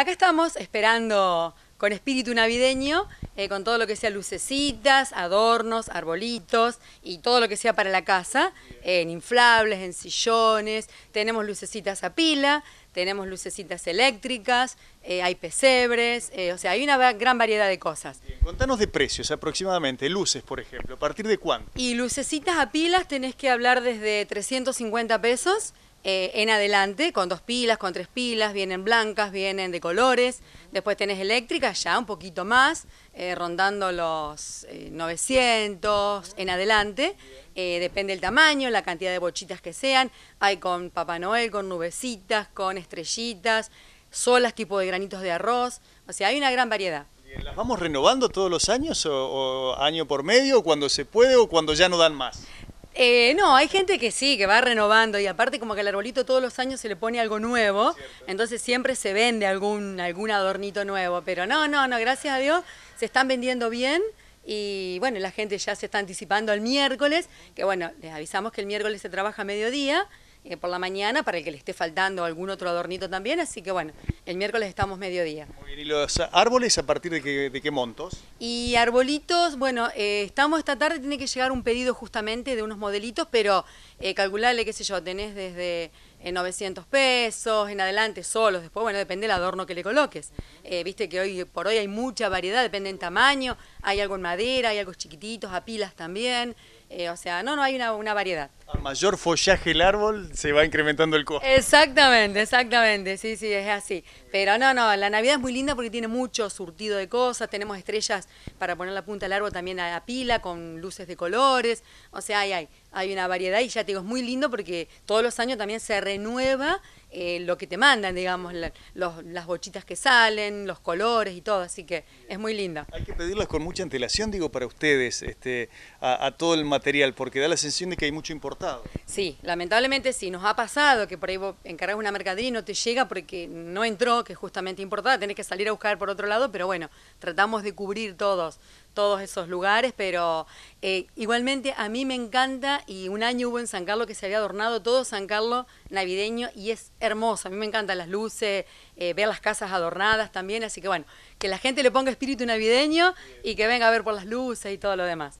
Acá estamos esperando con espíritu navideño, eh, con todo lo que sea lucecitas, adornos, arbolitos y todo lo que sea para la casa, en inflables, en sillones, tenemos lucecitas a pila, tenemos lucecitas eléctricas, eh, hay pesebres, eh, o sea, hay una gran variedad de cosas. Bien, contanos de precios aproximadamente, luces por ejemplo, ¿a partir de cuánto? Y lucecitas a pilas tenés que hablar desde 350 pesos eh, en adelante, con dos pilas, con tres pilas, vienen blancas, vienen de colores, después tenés eléctricas ya un poquito más, eh, rondando los 900 eh, en adelante, depende el tamaño, la cantidad de bochitas que sean, hay con Papá Noel, con nubecitas, con estrellitas, solas tipo de granitos de arroz, o sea, hay una gran variedad. ¿Las vamos renovando todos los años o, o año por medio, cuando se puede o cuando ya no dan más? Eh, no, hay gente que sí, que va renovando y aparte como que el arbolito todos los años se le pone algo nuevo, entonces siempre se vende algún, algún adornito nuevo, pero no, no, no, gracias a Dios se están vendiendo bien y bueno, la gente ya se está anticipando al miércoles, que bueno, les avisamos que el miércoles se trabaja a mediodía eh, por la mañana para el que le esté faltando algún otro adornito también. Así que bueno, el miércoles estamos mediodía. ¿y los árboles a partir de qué, montos? Y arbolitos, bueno, eh, estamos esta tarde, tiene que llegar un pedido justamente de unos modelitos, pero eh, calcularle, qué sé yo, tenés desde... En 900 pesos, en adelante, solos, después, bueno, depende del adorno que le coloques. Viste que hoy por hoy hay mucha variedad, depende en tamaño, hay algo en madera, hay algo chiquititos, a pilas también, o sea, no, no, hay una variedad mayor follaje el árbol, se va incrementando el costo. Exactamente, exactamente, sí, sí, es así. Pero no, no, la Navidad es muy linda porque tiene mucho surtido de cosas, tenemos estrellas para poner la punta del árbol también a pila, con luces de colores, o sea, hay, hay, hay una variedad y ya te digo, es muy lindo porque todos los años también se renueva eh, lo que te mandan, digamos, las bochitas que salen, los colores y todo, así que es muy linda. Hay que pedirlas con mucha antelación, digo, para ustedes, este, a, todo el material, porque da la sensación de que hay mucho importado. Sí, lamentablemente sí, nos ha pasado que por ahí vos encargas una mercadería y no te llega porque no entró, que es justamente importada, tenés que salir a buscar por otro lado, pero bueno, tratamos de cubrir todos, todos esos lugares, pero eh, igualmente a mí me encanta y un año hubo en San Carlos que se había adornado todo San Carlos navideño y es hermoso, a mí me encantan las luces, eh, ver las casas adornadas también, así que bueno, que la gente le ponga espíritu navideño y que venga a ver por las luces y todo lo demás.